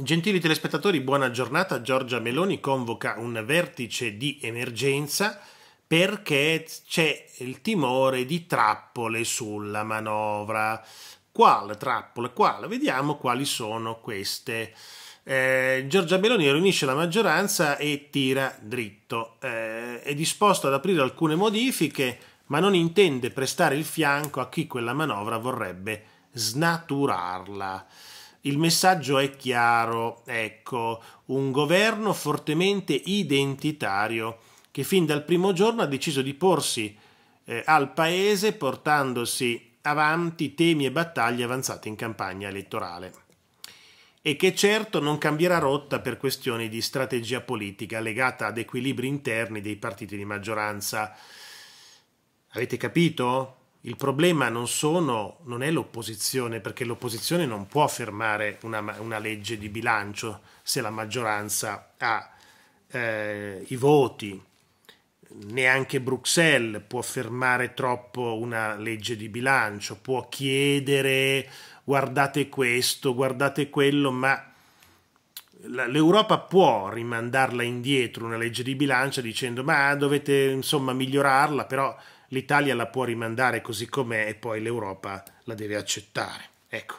Gentili telespettatori, buona giornata. Giorgia Meloni convoca un vertice di emergenza perché c'è il timore di trappole sulla manovra. Quale trappole? Quale? Vediamo quali sono queste. Eh, Giorgia Meloni riunisce la maggioranza e tira dritto. Eh, è disposto ad aprire alcune modifiche, ma non intende prestare il fianco a chi quella manovra vorrebbe snaturarla. Il messaggio è chiaro, ecco, un governo fortemente identitario che fin dal primo giorno ha deciso di porsi eh, al paese portandosi avanti temi e battaglie avanzate in campagna elettorale e che certo non cambierà rotta per questioni di strategia politica legata ad equilibri interni dei partiti di maggioranza. Avete capito? Il problema non, sono, non è l'opposizione, perché l'opposizione non può fermare una, una legge di bilancio se la maggioranza ha eh, i voti. Neanche Bruxelles può fermare troppo una legge di bilancio, può chiedere guardate questo, guardate quello, ma l'Europa può rimandarla indietro una legge di bilancio dicendo ma dovete insomma migliorarla, però l'Italia la può rimandare così com'è e poi l'Europa la deve accettare. Ecco,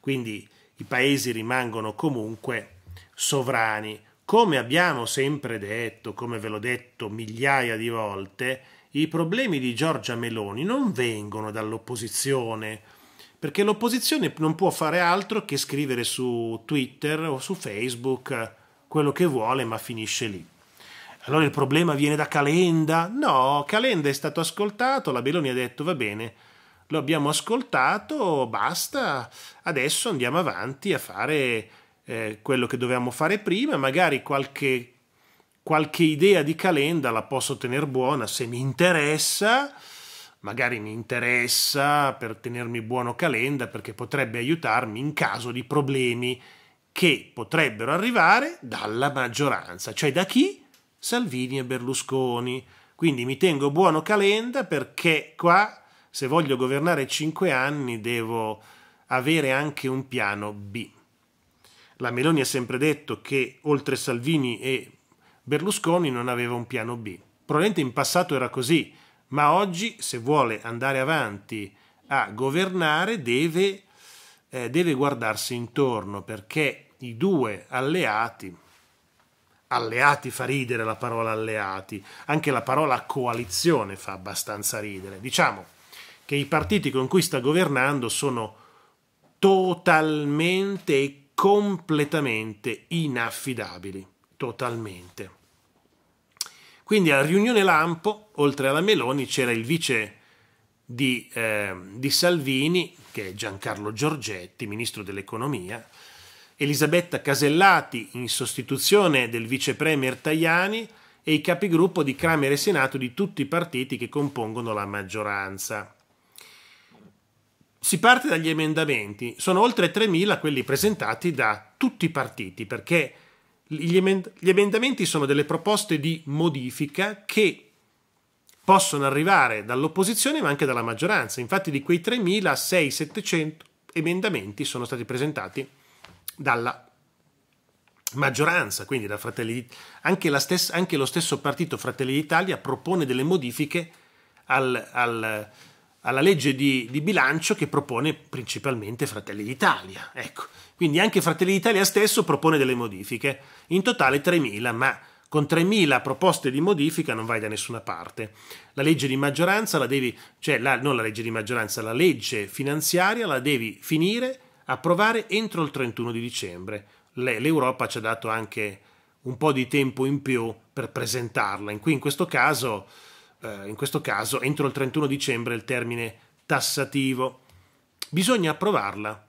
quindi i paesi rimangono comunque sovrani. Come abbiamo sempre detto, come ve l'ho detto migliaia di volte, i problemi di Giorgia Meloni non vengono dall'opposizione, perché l'opposizione non può fare altro che scrivere su Twitter o su Facebook quello che vuole, ma finisce lì. Allora il problema viene da Calenda? No, Calenda è stato ascoltato, la Beloni ha detto va bene, lo abbiamo ascoltato, basta, adesso andiamo avanti a fare eh, quello che dovevamo fare prima, magari qualche, qualche idea di Calenda la posso tenere buona se mi interessa, magari mi interessa per tenermi buono Calenda perché potrebbe aiutarmi in caso di problemi che potrebbero arrivare dalla maggioranza, cioè da chi? Salvini e Berlusconi. Quindi mi tengo buono Calenda perché qua, se voglio governare 5 anni, devo avere anche un piano B. La Meloni ha sempre detto che oltre Salvini e Berlusconi non aveva un piano B. Probabilmente in passato era così, ma oggi se vuole andare avanti a governare deve, eh, deve guardarsi intorno perché i due alleati alleati fa ridere la parola alleati, anche la parola coalizione fa abbastanza ridere. Diciamo che i partiti con cui sta governando sono totalmente e completamente inaffidabili, totalmente. Quindi alla riunione Lampo, oltre alla Meloni, c'era il vice di, eh, di Salvini, che è Giancarlo Giorgetti, ministro dell'economia, Elisabetta Casellati in sostituzione del vice premier Tajani e i capigruppo di Camera e Senato di tutti i partiti che compongono la maggioranza. Si parte dagli emendamenti, sono oltre 3.000 quelli presentati da tutti i partiti perché gli emendamenti sono delle proposte di modifica che possono arrivare dall'opposizione ma anche dalla maggioranza. Infatti di quei 3.000, 6.700 emendamenti sono stati presentati dalla maggioranza, quindi da Fratelli anche, stessa, anche lo stesso partito Fratelli d'Italia propone delle modifiche al, al, alla legge di, di, bilancio che propone principalmente Fratelli d'Italia. Ecco. Quindi anche Fratelli d'Italia stesso propone delle modifiche, in totale 3.000, ma con 3.000 proposte di modifica non vai da nessuna parte. La legge di maggioranza la devi, cioè la, non la legge di maggioranza, la legge finanziaria la devi finire approvare entro il 31 di dicembre. L'Europa ci ha dato anche un po' di tempo in più per presentarla. In cui in questo caso, eh, in questo caso entro il 31 dicembre è il termine tassativo. Bisogna approvarla.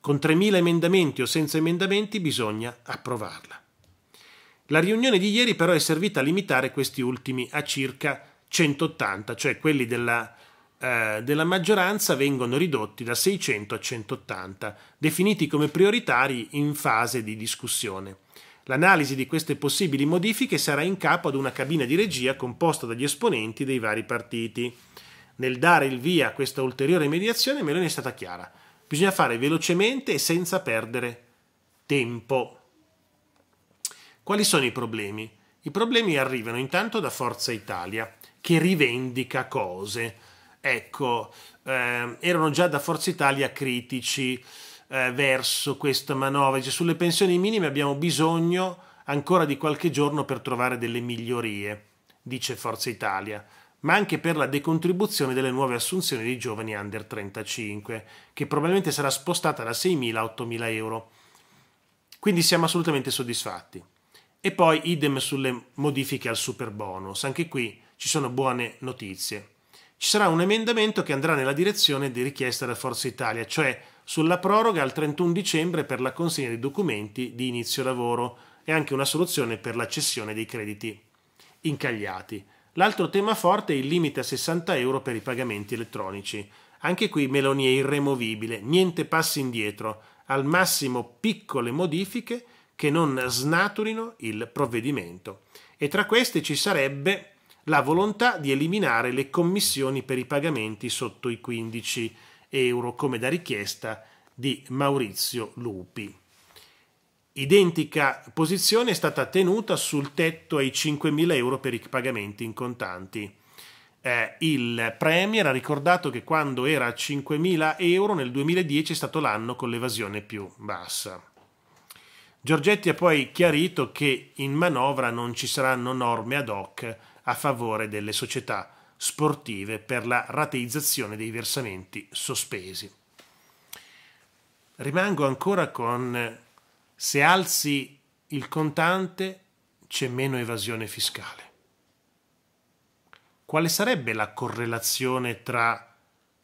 Con 3.000 emendamenti o senza emendamenti bisogna approvarla. La riunione di ieri però è servita a limitare questi ultimi a circa 180, cioè quelli della eh, della maggioranza vengono ridotti da 600 a 180, definiti come prioritari in fase di discussione. L'analisi di queste possibili modifiche sarà in capo ad una cabina di regia composta dagli esponenti dei vari partiti. Nel dare il via a questa ulteriore mediazione Meloni è stata chiara. Bisogna fare velocemente e senza perdere tempo. Quali sono i problemi? I problemi arrivano intanto da Forza Italia, che rivendica cose ecco, eh, erano già da Forza Italia critici eh, verso questa manovra. Cioè, sulle pensioni minime abbiamo bisogno ancora di qualche giorno per trovare delle migliorie, dice Forza Italia ma anche per la decontribuzione delle nuove assunzioni di giovani under 35, che probabilmente sarà spostata da 6.000 a 8.000 euro. Quindi siamo assolutamente soddisfatti. E poi idem sulle modifiche al super bonus, anche qui ci sono buone notizie ci sarà un emendamento che andrà nella direzione di richiesta da Forza Italia, cioè sulla proroga al 31 dicembre per la consegna dei documenti di inizio lavoro e anche una soluzione per la cessione dei crediti incagliati. L'altro tema forte è il limite a 60 euro per i pagamenti elettronici. Anche qui Meloni è irremovibile, niente passi indietro, al massimo piccole modifiche che non snaturino il provvedimento. E tra queste ci sarebbe la volontà di eliminare le commissioni per i pagamenti sotto i 15 euro, come da richiesta di Maurizio Lupi. Identica posizione è stata tenuta sul tetto ai 5.000 euro per i pagamenti in contanti. Eh, il Premier ha ricordato che quando era a 5.000 euro nel 2010 è stato l'anno con l'evasione più bassa. Giorgetti ha poi chiarito che in manovra non ci saranno norme ad hoc a favore delle società sportive per la rateizzazione dei versamenti sospesi. Rimango ancora con se alzi il contante c'è meno evasione fiscale. Quale sarebbe la correlazione tra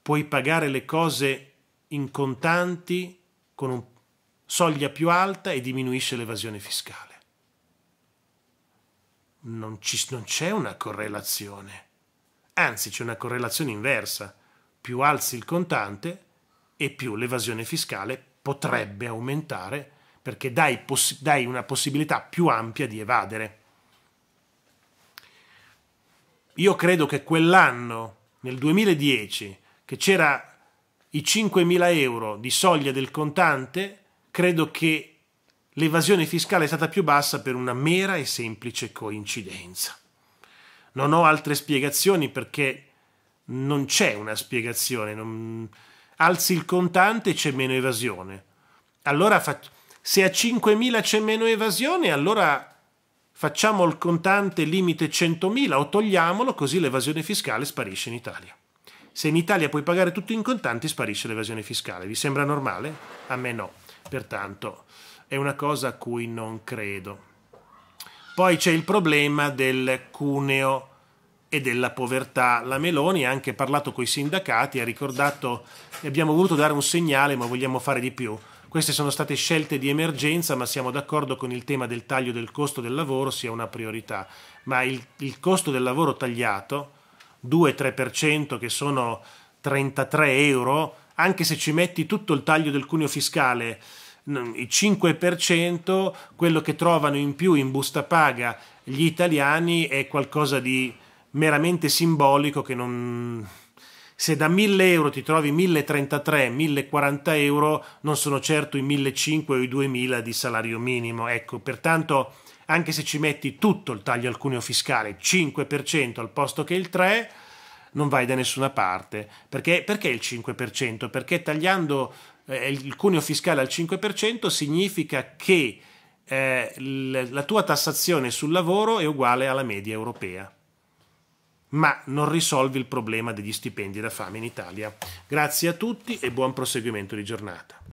puoi pagare le cose in contanti con una soglia più alta e diminuisce l'evasione fiscale? non, ci, non c'è una correlazione. Anzi, c'è una correlazione inversa. Più alzi il contante e più l'evasione fiscale potrebbe aumentare perché dai, poss- dai una possibilità più ampia di evadere. Io credo che quell'anno, nel 2010, che c'era i 5.000 euro di soglia del contante, credo che l'evasione fiscale è stata più bassa per una mera e semplice coincidenza. Non ho altre spiegazioni perché non c'è una spiegazione. Non... Alzi il contante c'è meno evasione. Allora fa... se a 5.000 c'è meno evasione, allora facciamo il contante limite 100.000 o togliamolo così l'evasione fiscale sparisce in Italia. Se in Italia puoi pagare tutto in contanti sparisce l'evasione fiscale. Vi sembra normale? A me no. Pertanto è una cosa a cui non credo. Poi c'è il problema del cuneo e della povertà. La Meloni ha anche parlato con i sindacati, ha ricordato che abbiamo voluto dare un segnale ma vogliamo fare di più. Queste sono state scelte di emergenza, ma siamo d'accordo con il tema del taglio del costo del lavoro sia una priorità. Ma il, il costo del lavoro tagliato, 2-3% che sono 33 euro, anche se ci metti tutto il taglio del cuneo fiscale, Mm, il 5%, quello che trovano in più in busta paga gli italiani è qualcosa di meramente simbolico che non... Se da 1000 euro ti trovi 1033, 1040 euro, non sono certo i 1500 o i 2000 di salario minimo. Ecco, pertanto, anche se ci metti tutto il taglio al cuneo fiscale, 5% al posto che il 3%, non vai da nessuna parte. Perché, perché il 5%? Perché tagliando eh, il cuneo fiscale al 5% significa che eh, la tua tassazione sul lavoro è uguale alla media europea. Ma non risolvi il problema degli stipendi da fame in Italia. Grazie a tutti e buon proseguimento di giornata.